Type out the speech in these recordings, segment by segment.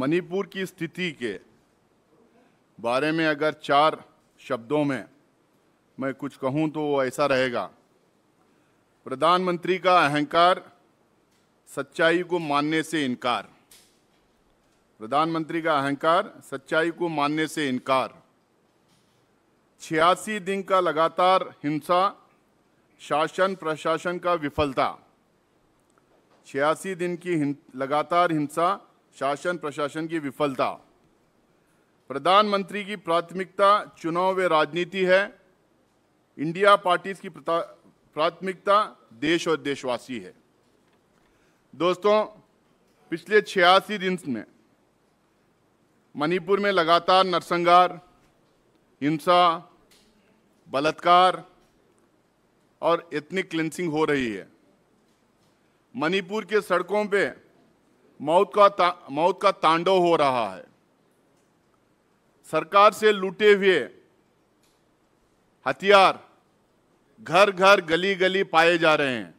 मणिपुर की स्थिति के बारे में अगर चार शब्दों में मैं कुछ कहूं तो वो ऐसा रहेगा प्रधानमंत्री का अहंकार सच्चाई को मानने से इनकार प्रधानमंत्री का अहंकार सच्चाई को मानने से इनकार छियासी दिन का लगातार हिंसा शासन प्रशासन का विफलता छियासी दिन की हिं, लगातार हिंसा शासन प्रशासन की विफलता प्रधानमंत्री की प्राथमिकता चुनाव व राजनीति है इंडिया पार्टीज की प्राथमिकता देश और देशवासी है दोस्तों पिछले छियासी दिन में मणिपुर में लगातार नरसंहार हिंसा बलात्कार और एथनिक क्लिनसिंग हो रही है मणिपुर के सड़कों पे मौत का मौत का तांडव हो रहा है सरकार से लूटे हुए हथियार घर घर गली गली पाए जा रहे हैं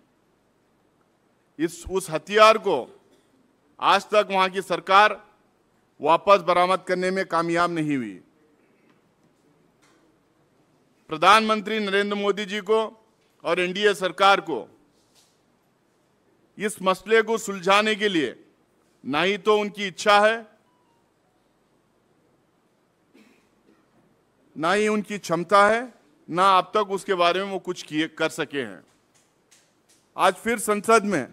इस उस हथियार को आज तक वहां की सरकार वापस बरामद करने में कामयाब नहीं हुई प्रधानमंत्री नरेंद्र मोदी जी को और एनडीए सरकार को इस मसले को सुलझाने के लिए ना ही तो उनकी इच्छा है ना ही उनकी क्षमता है ना अब तक उसके बारे में वो कुछ किए कर सके हैं आज फिर संसद में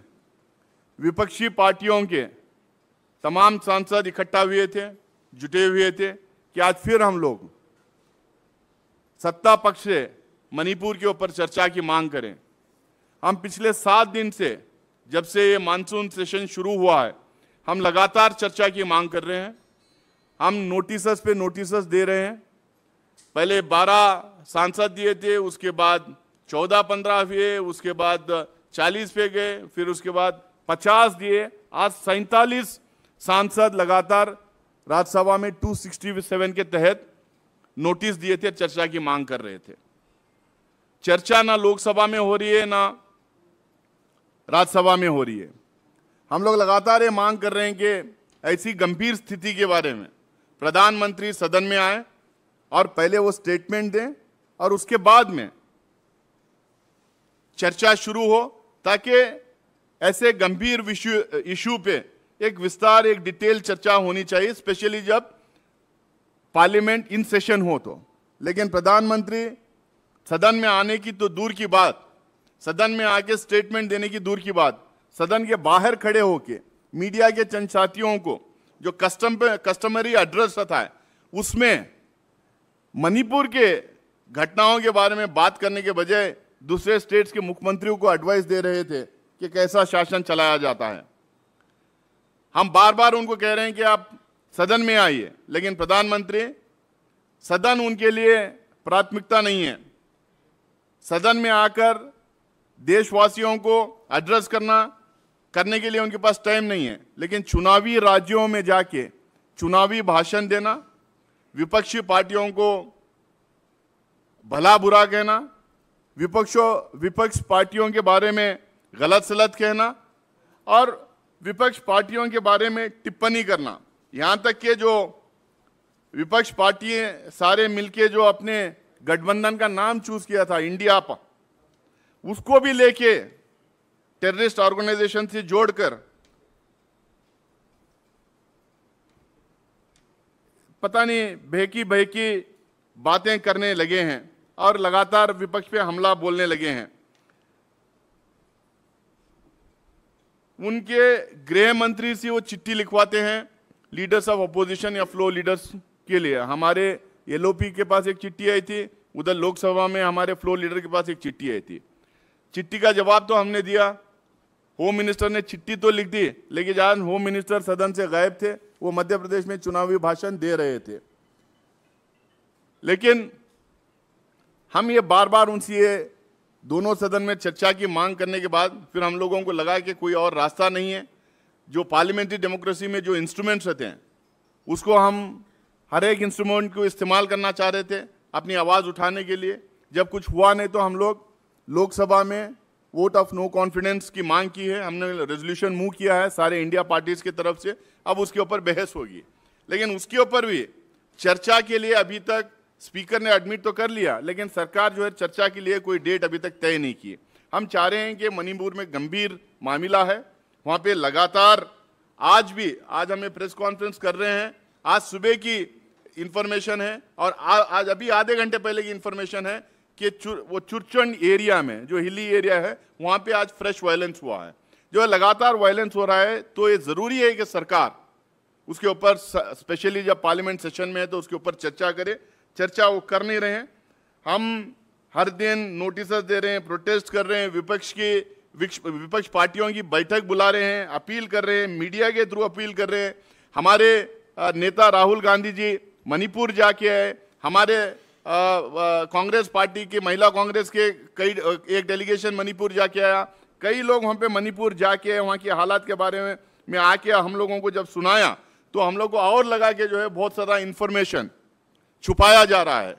विपक्षी पार्टियों के तमाम सांसद इकट्ठा हुए थे जुटे हुए थे कि आज फिर हम लोग सत्ता पक्ष से मणिपुर के ऊपर चर्चा की मांग करें हम पिछले सात दिन से जब से ये मानसून सेशन शुरू हुआ है हम लगातार चर्चा की मांग कर रहे हैं हम नोटिस पे नोटिस दे रहे हैं पहले 12 सांसद दिए थे उसके बाद 14-15 हुए उसके बाद 40 पे गए फिर उसके बाद 50 दिए आज सैतालीस सांसद लगातार राज्यसभा में 267 के तहत नोटिस दिए थे चर्चा की मांग कर रहे थे चर्चा ना लोकसभा में हो रही है ना राज्यसभा में हो रही है हम लोग लगातार ये मांग कर रहे हैं कि ऐसी गंभीर स्थिति के बारे में प्रधानमंत्री सदन में आए और पहले वो स्टेटमेंट दें और उसके बाद में चर्चा शुरू हो ताकि ऐसे गंभीर इशू पे एक विस्तार एक डिटेल चर्चा होनी चाहिए स्पेशली जब पार्लियामेंट इन सेशन हो तो लेकिन प्रधानमंत्री सदन में आने की तो दूर की बात सदन में आके स्टेटमेंट देने की दूर की बात सदन के बाहर खड़े होके मीडिया के चंद साथियों को जो कस्टम कस्टमरी एड्रेस था उसमें मणिपुर के घटनाओं के बारे में बात करने के बजाय दूसरे स्टेट्स के मुख्यमंत्रियों को एडवाइस दे रहे थे कि कैसा शासन चलाया जाता है हम बार बार उनको कह रहे हैं कि आप सदन में आइए लेकिन प्रधानमंत्री सदन उनके लिए प्राथमिकता नहीं है सदन में आकर देशवासियों को एड्रेस करना करने के लिए उनके पास टाइम नहीं है लेकिन चुनावी राज्यों में जाके चुनावी भाषण देना विपक्षी पार्टियों को भला बुरा कहना विपक्षों विपक्ष पार्टियों के बारे में गलत सलत कहना और विपक्ष पार्टियों के बारे में टिप्पणी करना यहाँ तक के जो विपक्ष पार्टी सारे मिलके जो अपने गठबंधन का नाम चूज किया था इंडिया पर उसको भी लेके टेररिस्ट ऑर्गेनाइजेशन से जोड़कर पता नहीं भेकी भेकी बातें करने लगे हैं और लगातार विपक्ष पे हमला बोलने लगे हैं उनके गृह मंत्री से वो चिट्ठी लिखवाते हैं लीडर्स ऑफ अपोजिशन या फ्लो लीडर्स के लिए हमारे एलओपी के पास एक चिट्ठी आई थी उधर लोकसभा में हमारे फ्लो लीडर के पास एक चिट्ठी आई थी चिट्ठी का जवाब तो हमने दिया होम मिनिस्टर ने चिट्ठी तो लिख दी लेकिन जान होम मिनिस्टर सदन से गायब थे वो मध्य प्रदेश में चुनावी भाषण दे रहे थे लेकिन हम ये बार बार उनसे ये दोनों सदन में चर्चा की मांग करने के बाद फिर हम लोगों को लगा कि कोई और रास्ता नहीं है जो पार्लियामेंट्री डेमोक्रेसी में जो इंस्ट्रूमेंट्स रहते हैं उसको हम हर एक इंस्ट्रूमेंट को इस्तेमाल करना चाह रहे थे अपनी आवाज़ उठाने के लिए जब कुछ हुआ नहीं तो हम लोग लोकसभा में वोट ऑफ नो कॉन्फिडेंस की मांग की है हमने रेजोल्यूशन मूव किया है सारे इंडिया पार्टीज की तरफ से अब उसके ऊपर बहस होगी लेकिन उसके ऊपर भी चर्चा के लिए अभी तक स्पीकर ने एडमिट तो कर लिया लेकिन सरकार जो है चर्चा के लिए कोई डेट अभी तक तय नहीं की हम चाह रहे हैं कि मणिपुर में गंभीर मामला है वहाँ पे लगातार आज भी आज हमें प्रेस कॉन्फ्रेंस कर रहे हैं आज सुबह की इन्फॉर्मेशन है और आ, आज अभी आधे घंटे पहले की इन्फॉर्मेशन है कि चुर, वो चुरचंड एरिया में जो हिली एरिया है वहाँ पे आज फ्रेश वायलेंस हुआ है जो लगातार वायलेंस हो रहा है तो ये ज़रूरी है कि सरकार उसके ऊपर स्पेशली जब पार्लियामेंट सेशन में है तो उसके ऊपर चर्चा करे चर्चा वो कर नहीं रहे हम हर दिन नोटिस दे रहे हैं प्रोटेस्ट कर रहे हैं विपक्ष के विपक्ष पार्टियों की बैठक बुला रहे हैं अपील कर रहे हैं मीडिया के थ्रू अपील कर रहे हैं हमारे नेता राहुल गांधी जी मणिपुर जाके आए हमारे कांग्रेस पार्टी के महिला कांग्रेस के कई एक डेलीगेशन मणिपुर जाके आया कई लोग वहाँ पे मणिपुर जाके वहाँ के हालात के बारे में मैं आके हम लोगों को जब सुनाया तो हम लोग को और लगा के जो है बहुत सारा इन्फॉर्मेशन छुपाया जा रहा है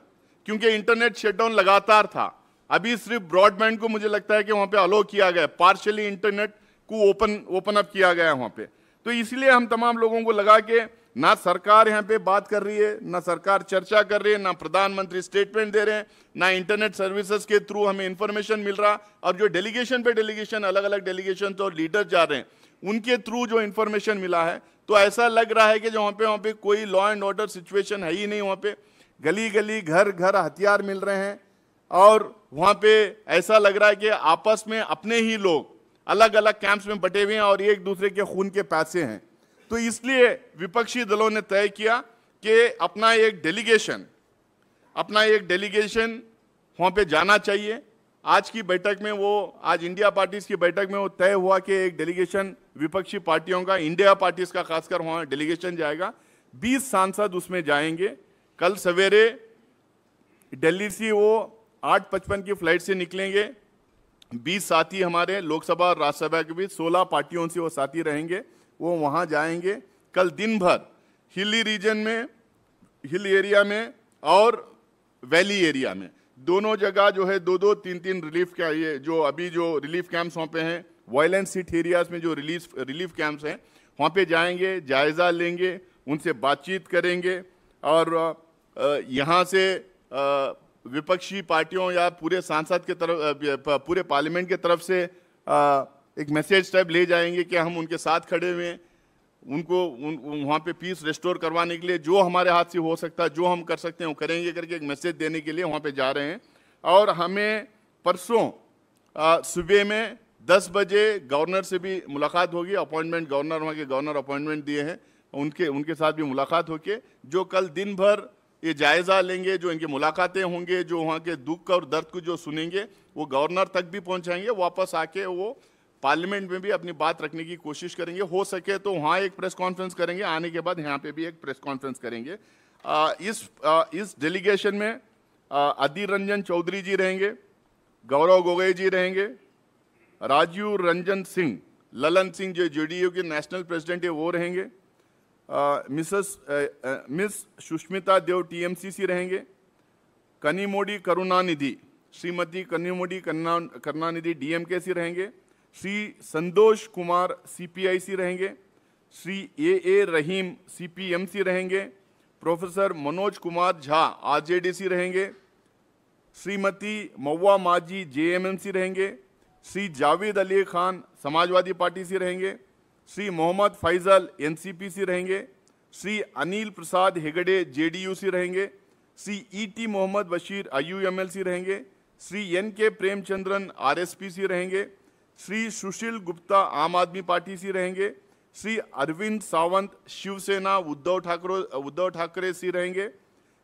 क्योंकि इंटरनेट शटडाउन लगातार था अभी सिर्फ ब्रॉडबैंड को मुझे लगता है कि वहाँ पे अलो किया गया पार्शली इंटरनेट को ओपन ओपन अप किया गया वहाँ पे तो इसलिए हम तमाम लोगों को लगा के ना सरकार यहाँ पे बात कर रही है ना सरकार चर्चा कर रही है ना प्रधानमंत्री स्टेटमेंट दे रहे हैं ना इंटरनेट सर्विसेज के थ्रू हमें इंफॉर्मेशन मिल रहा और जो डेलीगेशन पे डेलीगेशन अलग अलग डेलीगेशन और लीडर जा रहे हैं उनके थ्रू जो इन्फॉर्मेशन मिला है तो ऐसा लग रहा है कि वहाँ पे वहाँ पे कोई लॉ एंड ऑर्डर सिचुएशन है ही नहीं वहाँ पे गली गली घर घर हथियार मिल रहे हैं और वहाँ पे ऐसा लग रहा है कि आपस में अपने ही लोग अलग अलग कैंप्स में बटे हुए हैं और एक दूसरे के खून के पैसे हैं तो इसलिए विपक्षी दलों ने तय किया कि अपना एक डेलीगेशन अपना एक डेलीगेशन वहाँ पे जाना चाहिए आज की बैठक में वो आज इंडिया पार्टीज की बैठक में वो तय हुआ कि एक डेलीगेशन विपक्षी पार्टियों का इंडिया पार्टीज का खासकर वहाँ डेलीगेशन जाएगा 20 सांसद उसमें जाएंगे कल सवेरे दिल्ली से वो आठ पचपन की फ्लाइट से निकलेंगे 20 साथी हमारे लोकसभा और राज्यसभा के बीच 16 पार्टियों से वो साथी रहेंगे वो वहाँ जाएंगे कल दिन भर हिली रीजन में हिल एरिया में और वैली एरिया में दोनों जगह जो है दो दो तीन तीन रिलीफ का ये जो अभी जो रिलीफ कैंप सौंपे हैं वायलेंट सीट एरियाज में जो रिलीफ रिलीफ कैंप्स हैं वहाँ पे जाएंगे जायज़ा लेंगे उनसे बातचीत करेंगे और यहाँ से विपक्षी पार्टियों या पूरे सांसद के तरफ पूरे पार्लियामेंट के तरफ से एक मैसेज टाइप ले जाएंगे कि हम उनके साथ खड़े हुए हैं उनको उन वहाँ पे पीस रेस्टोर करवाने के लिए जो हमारे हाथ से हो सकता है जो हम कर सकते हैं वो करेंगे करके एक मैसेज देने के लिए वहाँ पे जा रहे हैं और हमें परसों सुबह में 10 बजे गवर्नर से भी मुलाकात होगी अपॉइंटमेंट गवर्नर वहाँ के गवर्नर अपॉइंटमेंट दिए हैं उनके उनके साथ भी मुलाकात होके जो कल दिन भर ये जायज़ा लेंगे जो इनकी मुलाकातें होंगे जो वहाँ के दुख और दर्द को जो सुनेंगे वो गवर्नर तक भी पहुँचाएंगे वापस आके वो पार्लियामेंट में भी अपनी बात रखने की कोशिश करेंगे हो सके तो वहाँ एक प्रेस कॉन्फ्रेंस करेंगे आने के बाद यहाँ पे भी एक प्रेस कॉन्फ्रेंस करेंगे आ, इस आ, इस डेलीगेशन में अधीर रंजन चौधरी जी रहेंगे गौरव गोगोई जी रहेंगे राजीव रंजन सिंह ललन सिंह जो जे के नेशनल प्रेसिडेंट है वो रहेंगे मिसेस मिस सुष्मिता देव टीएमसीसी रहेंगे कनीमोडी करुणानिधि श्रीमती कनीमोडी करुणानिधि डीएमके सी रहेंगे श्री संतोष कुमार सीपीआईसी रहेंगे श्री ए ए रहीम सीपीएमसी रहेंगे प्रोफेसर मनोज कुमार झा आरजेडीसी रहेंगे श्रीमती एम माझी जेएमएमसी रहेंगे श्री जावेद अली खान समाजवादी पार्टी से रहेंगे श्री मोहम्मद फैजल सी रहेंगे श्री अनिल प्रसाद हेगड़े जेडीयू से रहेंगे श्री ईटी मोहम्मद बशीर सी रहेंगे श्री एन के प्रेमचंद्रन सी रहेंगे श्री सुशील गुप्ता आम आदमी पार्टी से रहेंगे श्री अरविंद सावंत शिवसेना उद्धव ठाकरे उद्धव ठाकरे से रहेंगे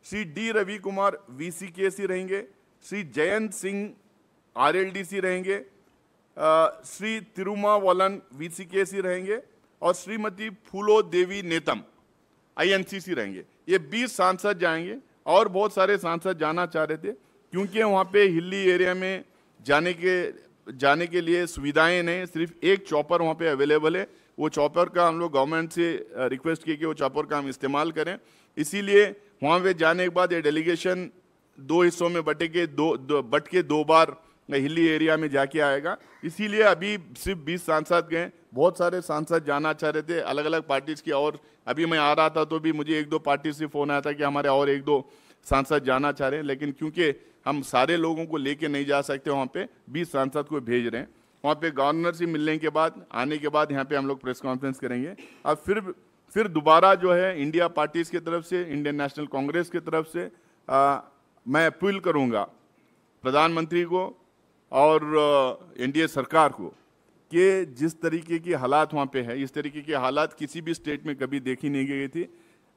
Shri D Ravi Kumar V C K सी रहेंगे Shri Jayant Singh R L D सी रहेंगे श्री तिरुमा वालन वी सी के सी रहेंगे और श्रीमती फूलो देवी नेतम आई एन सी सी रहेंगे ये 20 सांसद जाएंगे और बहुत सारे सांसद जाना चाह रहे थे क्योंकि वहाँ पे हिली एरिया में जाने के जाने के लिए सुविधाएं नहीं सिर्फ एक चॉपर वहाँ पे अवेलेबल है वो चॉपर का हम लोग गवर्नमेंट से रिक्वेस्ट किए कि वो चॉपर का हम इस्तेमाल करें इसीलिए वहाँ पे जाने के बाद ये डेलीगेशन दो हिस्सों में बटे के दो, दो बट के दो बार हिली एरिया में जाके आएगा इसीलिए अभी सिर्फ बीस सांसद गए बहुत सारे सांसद जाना चाह रहे थे अलग अलग पार्टीज़ की और अभी मैं आ रहा था तो भी मुझे एक दो पार्टी से फ़ोन आया था कि हमारे और एक दो सांसद जाना चाह रहे हैं लेकिन क्योंकि हम सारे लोगों को लेके नहीं जा सकते वहाँ पे बीस सांसद को भेज रहे हैं वहाँ पे गवर्नर से मिलने के बाद आने के बाद यहाँ पे हम लोग प्रेस कॉन्फ्रेंस करेंगे अब फिर फिर दोबारा जो है इंडिया पार्टीज की तरफ से इंडियन नेशनल कांग्रेस की तरफ से आ, मैं अपील करूँगा प्रधानमंत्री को और एन सरकार को कि जिस तरीके की हालात वहाँ पर है इस तरीके की हालात किसी भी स्टेट में कभी देखी नहीं गई थी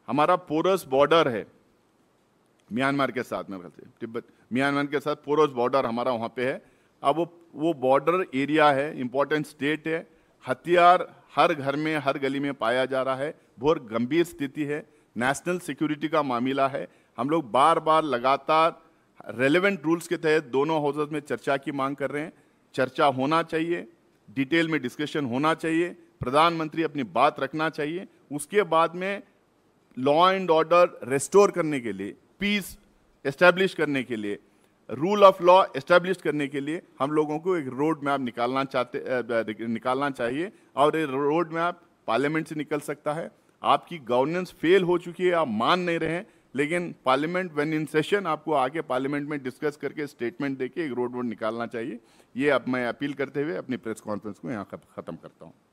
हमारा पोरस बॉर्डर है म्यांमार के साथ मेरे ख्याल से तिब्बत म्यांमार के साथ पोरोज बॉर्डर हमारा वहाँ पे है अब वो वो बॉर्डर एरिया है इम्पोर्टेंट स्टेट है हथियार हर घर में हर गली में पाया जा रहा है बहुत गंभीर स्थिति है नेशनल सिक्योरिटी का मामला है हम लोग बार बार लगातार रेलिवेंट रूल्स के तहत दोनों हाउसेज में चर्चा की मांग कर रहे हैं चर्चा होना चाहिए डिटेल में डिस्कशन होना चाहिए प्रधानमंत्री अपनी बात रखना चाहिए उसके बाद में लॉ एंड ऑर्डर रेस्टोर करने के लिए पीस एस्टेब्लिश करने के लिए रूल ऑफ लॉ एस्टेब्लिश करने के लिए हम लोगों को एक रोड मैप निकालना चाहते निकालना चाहिए और ये रोड मैप पार्लियामेंट से निकल सकता है आपकी गवर्नेंस फेल हो चुकी है आप मान नहीं रहे हैं लेकिन पार्लियामेंट वेन इन सेशन आपको आके पार्लियामेंट में डिस्कस करके स्टेटमेंट देके एक रोड वोड निकालना चाहिए ये अब मैं अपील करते हुए अपनी प्रेस कॉन्फ्रेंस को यहाँ ख़त्म करता हूँ